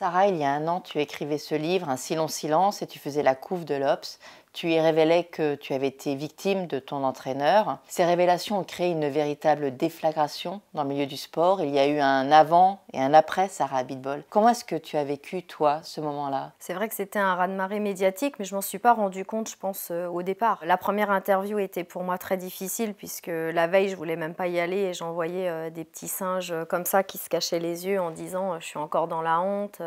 Sarah, il y a un an, tu écrivais ce livre, Un si long silence, et tu faisais la couve de l'Ops. Tu y révélais que tu avais été victime de ton entraîneur. Ces révélations ont créé une véritable déflagration dans le milieu du sport. Il y a eu un avant et un après Sarah Abitbol. Comment est-ce que tu as vécu, toi, ce moment-là C'est vrai que c'était un raz-de-marée médiatique, mais je m'en suis pas rendu compte, je pense, euh, au départ. La première interview était pour moi très difficile, puisque la veille, je voulais même pas y aller et j'envoyais euh, des petits singes euh, comme ça qui se cachaient les yeux en disant Je suis encore dans la honte,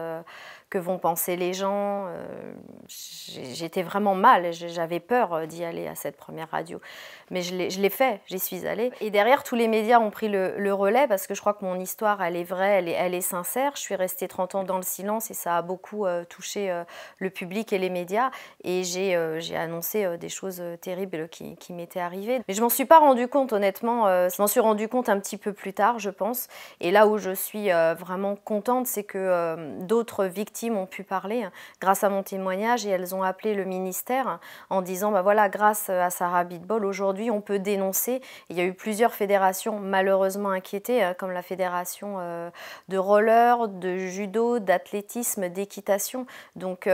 que vont penser les gens. Euh, j'étais vraiment mal, j'avais peur euh, d'y aller à cette première radio. Mais je l'ai fait, j'y suis allée. Et derrière, tous les médias ont pris le, relais parce que je crois que mon histoire, elle est vraie, elle est, elle est sincère. Je suis restée 30 ans dans le silence et ça a beaucoup euh, touché le public et les médias. Et j'ai annoncé des choses terribles qui, qui m'étaient arrivées. Mais je m'en suis pas rendu compte, honnêtement. je m'en suis rendu compte un petit peu plus tard, je pense. Et là où je suis vraiment contente, c'est que d'autres victimes m'ont ont pu parler hein, grâce à mon témoignage et elles ont appelé le ministère hein, en disant bah voilà, grâce euh, à Sarah Bitbol, aujourd'hui on peut dénoncer. Il y a eu plusieurs fédérations malheureusement inquiétées, euh, comme la fédération euh, de roller, de judo, d'athlétisme, d'équitation. Donc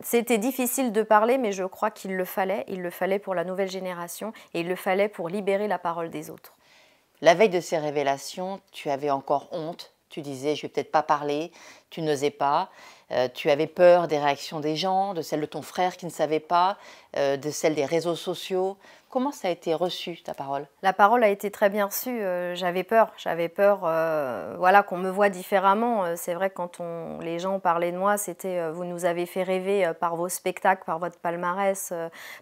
c'était difficile de parler, mais je crois qu'il le fallait. Il le fallait pour la nouvelle génération et il le fallait pour libérer la parole des autres. La veille de ces révélations, tu avais encore honte tu disais, je vais peut-être pas parler, tu n'osais pas, euh, tu avais peur des réactions des gens, de celles de ton frère qui ne savait pas, euh, de celles des réseaux sociaux, Comment ça a été reçu, ta parole La parole a été très bien reçue. Euh, j'avais peur, j'avais peur euh, voilà, qu'on me voit différemment. Euh, c'est vrai quand les gens parlaient de moi, c'était vous nous avez fait rêver par vos spectacles, par votre palmarès,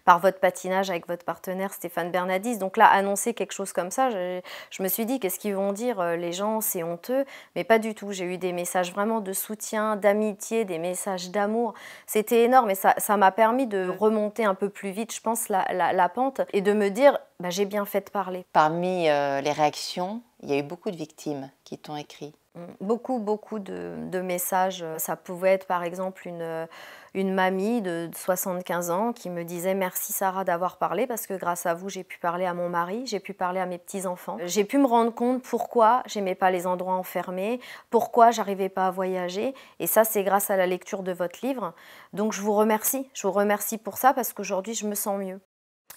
par votre patinage avec votre partenaire Stéphane Bernadis. Donc là, annoncer quelque chose comme ça, je, me suis dit qu'est-ce qu'ils vont dire Les gens, c'est honteux. Mais pas du tout. J'ai eu des messages vraiment de soutien, d'amitié, des messages d'amour. C'était énorme et ça, m'a permis de remonter un peu plus vite, je pense, la, la pente et de me dire bah, j'ai bien fait de parler. Parmi euh, les réactions, il y a eu beaucoup de victimes qui t'ont écrit. Mm. Beaucoup, beaucoup de, messages. Ça pouvait être par exemple une, une mamie de 75 ans qui me disait merci Sarah d'avoir parlé parce que grâce à vous j'ai pu parler à mon mari, j'ai pu parler à mes petits-enfants. J'ai pu me rendre compte pourquoi j'aimais pas les endroits enfermés, pourquoi j'arrivais pas à voyager. Et ça c'est grâce à la lecture de votre livre. Donc je vous remercie, je vous remercie pour ça parce qu'aujourd'hui je me sens mieux.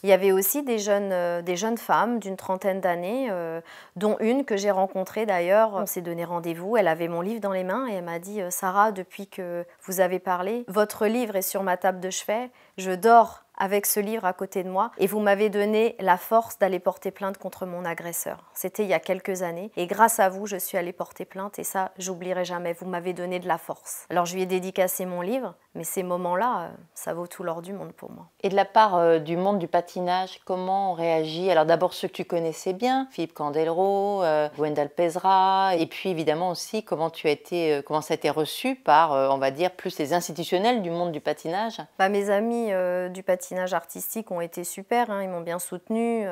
Il y avait aussi des jeunes, euh, des jeunes femmes d'une trentaine d'années, euh, dont une que j'ai rencontrée d'ailleurs. On s'est donné rendez-vous, elle avait mon livre dans les mains et elle m'a dit euh, Sarah, depuis que vous avez parlé, votre livre est sur ma table de chevet, je dors avec ce livre à côté de moi et vous m'avez donné la force d'aller porter plainte contre mon agresseur. C'était il y a quelques années et grâce à vous, je suis allée porter plainte et ça, j'oublierai jamais. Vous m'avez donné de la force. Alors je lui ai dédicacé mon livre mais ces moments-là, euh, ça vaut tout l'or du monde pour moi. Et de la part euh, du monde du patinage, comment on réagit Alors d'abord ceux que tu connaissais bien, Philippe Candelro, Gwendal euh, Wendell et puis évidemment aussi comment tu as été, comment ça a été reçu par, on va dire, plus les institutionnels du monde du patinage. Bah, mes amis du patinage artistique ont été super, hein, ils m'ont bien soutenu.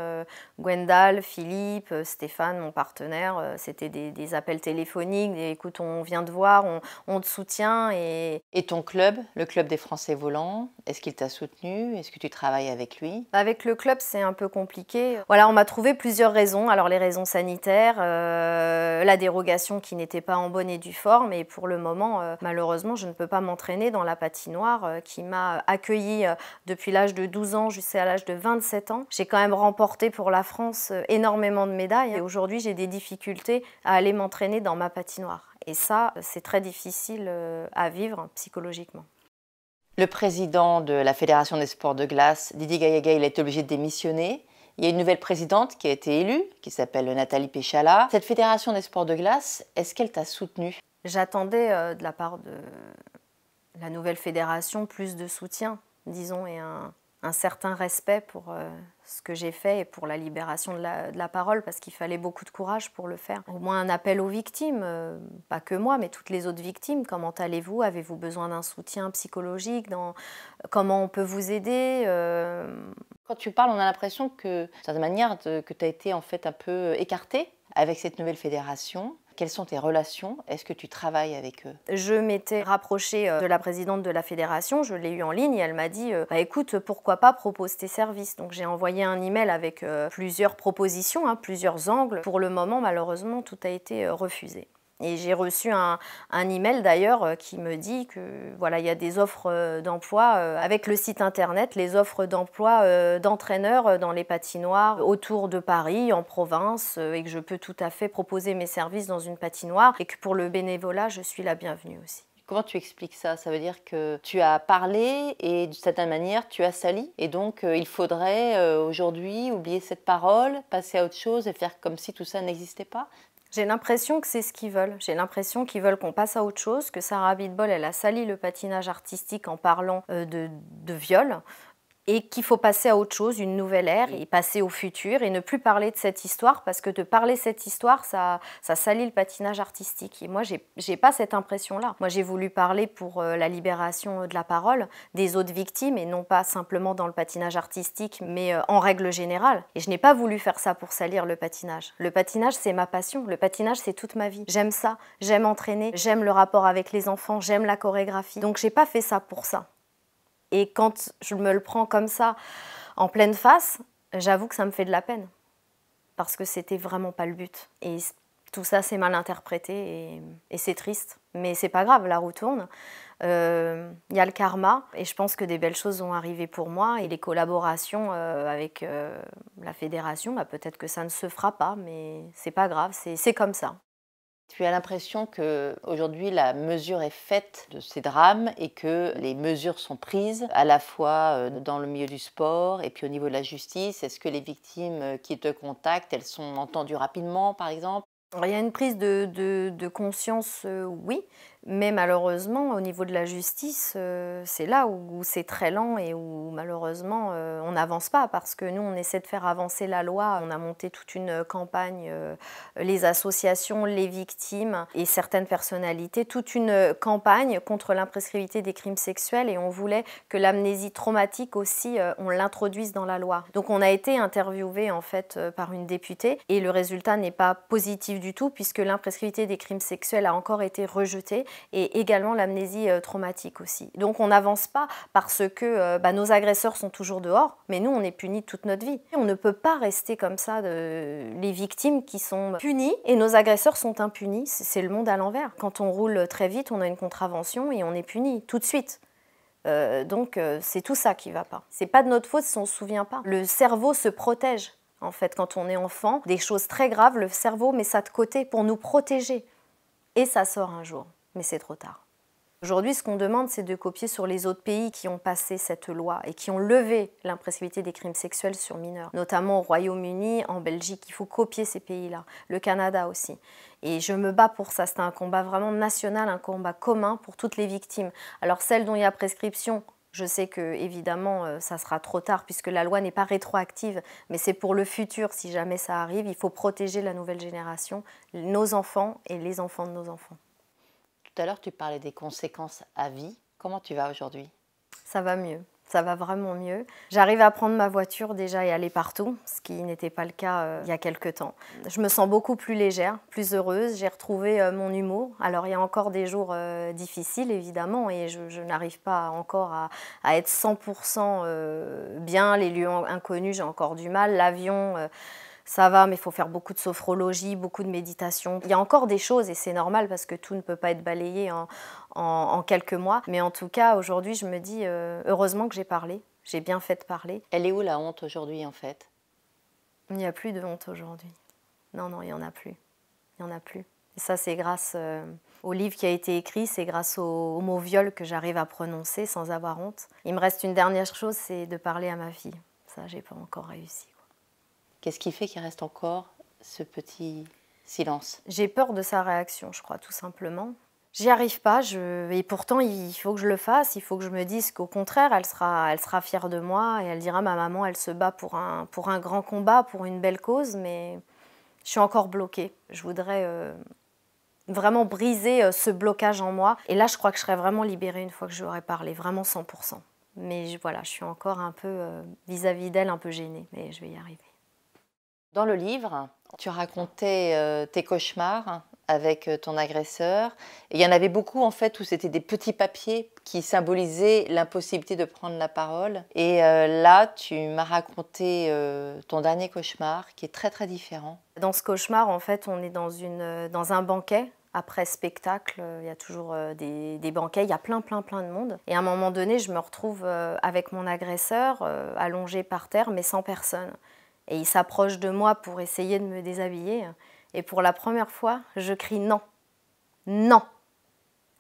Gwendal, Philippe, Stéphane, mon partenaire, c'était des, appels téléphoniques, écoute on vient te voir, on, on te soutient. Et... et ton club le club des Français volants, est-ce qu'il t'a soutenu Est-ce que tu travailles avec lui Avec le club, c'est un peu compliqué. Voilà, on m'a trouvé plusieurs raisons. Alors les raisons sanitaires, euh, la dérogation qui n'était pas en bonne et due forme, et pour le moment, euh, malheureusement, je ne peux pas m'entraîner dans la patinoire euh, qui m'a accueillie depuis l'âge de 12 ans jusqu'à l'âge de 27 ans. J'ai quand même remporté pour la France énormément de médailles, et aujourd'hui, j'ai des difficultés à aller m'entraîner dans ma patinoire. Et ça, c'est très difficile à vivre psychologiquement. Le président de la Fédération des sports de glace, Didier Gayaga, il est obligé de démissionner. Il y a une nouvelle présidente qui a été élue, qui s'appelle Nathalie Péchala. Cette Fédération des sports de glace, est-ce qu'elle t'a soutenue J'attendais euh, de la part de la nouvelle fédération plus de soutien, disons, et un, un certain respect pour euh, ce que j'ai fait et pour la libération de la, parole, parce qu'il fallait beaucoup de courage pour le faire. Au moins un appel aux victimes, euh, pas que moi, mais toutes les autres victimes. Comment allez-vous Avez-vous besoin d'un soutien psychologique Comment on peut vous aider euh, Quand tu parles, on a l'impression que, de manière, que tu as été en fait un peu écarté avec cette nouvelle fédération quelles sont tes relations Est-ce que tu travailles avec eux Je m'étais rapprochée euh, de la présidente de la fédération, je l'ai eue en ligne et elle m'a dit euh, bah, écoute, pourquoi pas propose tes services Donc j'ai envoyé un email avec euh, plusieurs propositions, hein, plusieurs angles. Pour le moment, malheureusement, tout a été refusé. Et j'ai reçu un, email d'ailleurs euh, qui me dit que voilà, il y a des offres euh, d'emploi euh, avec le site internet, les offres d'emploi d'entraîneurs dans les patinoires autour de Paris, en province, et que je peux tout à fait proposer mes services dans une patinoire et que pour le bénévolat, je suis la bienvenue aussi. Comment tu expliques ça Ça veut dire que tu as parlé et d'une certaine manière tu as sali. Et donc il faudrait aujourd'hui oublier cette parole, passer à autre chose et faire comme si tout ça n'existait pas. J'ai l'impression que c'est ce qu'ils veulent. J'ai l'impression qu'ils veulent qu'on passe à autre chose, que Sarah Abitbol, elle a sali le patinage artistique en parlant euh, de, de viol et qu'il faut passer à autre chose, une nouvelle ère, mm. et passer au futur, et ne plus parler de cette histoire, parce que de parler cette histoire, ça, ça salit le patinage artistique. Et moi, n'ai pas cette impression-là. Moi, j'ai voulu parler pour euh, la libération euh, de la parole des autres victimes, et non pas simplement dans le patinage artistique, mais euh, en règle générale. Et je n'ai pas voulu faire ça pour salir le patinage. Le patinage, c'est ma passion. Le patinage, c'est toute ma vie. J'aime ça, j'aime entraîner, j'aime le rapport avec les enfants, j'aime la chorégraphie. Donc, j'ai pas fait ça pour ça. Et quand je me le prends comme ça, en pleine face, j'avoue que ça me fait de la peine. Parce que c'était vraiment pas le but. Et tout ça, c'est mal interprété et, c'est triste. Mais c'est pas grave, la roue tourne. Il euh, y a le karma et je pense que des belles choses ont arrivé pour moi. Et les collaborations euh, avec euh, la fédération, bah, peut-être que ça ne se fera pas, mais c'est pas grave, c'est comme ça. Tu as l'impression que aujourd'hui la mesure est faite de ces drames et que les mesures sont prises à la fois euh, dans le milieu du sport et puis au niveau de la justice. Est-ce que les victimes euh, qui te contactent, elles sont entendues rapidement par exemple il y a une prise de, conscience, euh, oui, mais malheureusement, au niveau de la justice, euh, c'est là où, c'est très lent et où malheureusement euh, on n'avance pas parce que nous, on essaie de faire avancer la loi. On a monté toute une campagne, euh, les associations, les victimes et certaines personnalités, toute une campagne contre l'imprescriptibilité des crimes sexuels et on voulait que l'amnésie traumatique aussi, on l'introduise dans la loi. Donc on a été interviewé en fait par une députée et le résultat n'est pas positif du tout puisque l'imprescriptibilité des crimes sexuels a encore été rejetée et également l'amnésie euh, traumatique aussi. Donc on n'avance pas parce que euh, bah, nos agresseurs sont toujours dehors, mais nous on est punis toute notre vie. On ne peut pas rester comme ça de... les victimes qui sont punies et nos agresseurs sont impunis. C'est le monde à l'envers. Quand on roule très vite, on a une contravention et on est puni tout de suite. Euh, donc c'est tout ça qui va pas. C'est pas de notre faute si on se souvient pas. Le cerveau se protège en fait quand on est enfant des choses très graves. Le cerveau met ça de côté pour nous protéger et ça sort un jour mais c'est trop tard. Aujourd'hui, ce qu'on demande, c'est de copier sur les autres pays qui ont passé cette loi et qui ont levé l'impressibilité des crimes sexuels sur mineurs, notamment au Royaume-Uni, en Belgique. Il faut copier ces pays-là, le Canada aussi. Et je me bats pour ça. C'est un combat vraiment national, un combat commun pour toutes les victimes. Alors celles dont il y a prescription, je sais que évidemment euh, ça sera trop tard puisque la loi n'est pas rétroactive, mais c'est pour le futur si jamais ça arrive. Il faut protéger la nouvelle génération, nos enfants et les enfants de nos enfants. Tout à l'heure, tu parlais des conséquences à vie. Comment tu vas aujourd'hui Ça va mieux. Ça va vraiment mieux. J'arrive à prendre ma voiture déjà et aller partout, ce qui n'était pas le cas euh, il y a quelques temps. Je me sens beaucoup plus légère, plus heureuse. J'ai retrouvé euh, mon humour. Alors il y a encore des jours euh, difficiles évidemment et je, n'arrive pas encore à, à être 100% bien. Les lieux inconnus, j'ai encore du mal. L'avion ça va, mais il faut faire beaucoup de sophrologie, beaucoup de méditation. Il y a encore des choses, et c'est normal parce que tout ne peut pas être balayé en, quelques mois. Mais en tout cas, aujourd'hui, je me dis, euh, heureusement que j'ai parlé, j'ai bien fait de parler. Elle est où la honte aujourd'hui, en fait Il n'y a plus de honte aujourd'hui. Non, non, il n'y en a plus. Il n'y en a plus. Et ça, c'est grâce euh, au livre qui a été écrit, c'est grâce au, au mot viol que j'arrive à prononcer sans avoir honte. Il me reste une dernière chose, c'est de parler à ma fille. Ça, j'ai pas encore réussi. Qu'est-ce qui fait qu'il reste encore ce petit silence J'ai peur de sa réaction, je crois, tout simplement. J'y arrive pas, je... et pourtant il faut que je le fasse, il faut que je me dise qu'au contraire, elle sera, elle sera fière de moi et elle dira ma maman, elle se bat pour un, pour un grand combat, pour une belle cause, mais je suis encore bloquée. Je voudrais euh, vraiment briser euh, ce blocage en moi. Et là, je crois que je serais vraiment libérée une fois que j'aurai parlé, vraiment 100%. Mais voilà, je suis encore un peu euh, vis-à-vis d'elle, un peu gênée, mais je vais y arriver. Dans le livre, tu racontais euh, tes cauchemars avec euh, ton agresseur. il y en avait beaucoup en fait où c'était des petits papiers qui symbolisaient l'impossibilité de prendre la parole. Et euh, là, tu m'as raconté ton dernier cauchemar qui est très très différent. Dans ce cauchemar, en fait, on est dans, un banquet après spectacle, il y a toujours des, des, banquets, il y a plein, plein, plein de monde. Et à un moment donné, je me retrouve avec mon agresseur, allongé par terre, mais sans personne. Et il s'approche de moi pour essayer de me déshabiller. Et pour la première fois, je crie non. Non.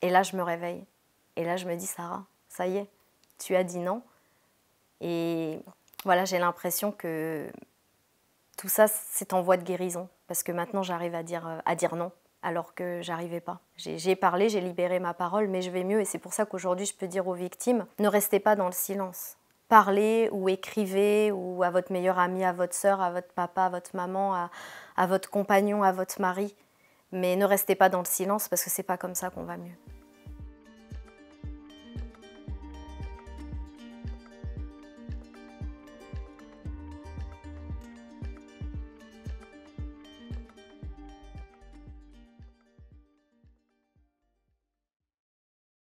Et là, je me réveille. Et là, je me dis, Sarah, ça y est, tu as dit non. Et voilà, j'ai l'impression que tout ça, c'est en voie de guérison. Parce que maintenant, j'arrive à dire, à dire non, alors que j'arrivais pas. J'ai parlé, j'ai libéré ma parole, mais je vais mieux. Et c'est pour ça qu'aujourd'hui, je peux dire aux victimes, ne restez pas dans le silence parlez ou écrivez ou à votre meilleur ami, à votre sœur, à votre papa, à votre maman, à, à votre compagnon, à votre mari. Mais ne restez pas dans le silence parce que c'est pas comme ça qu'on va mieux.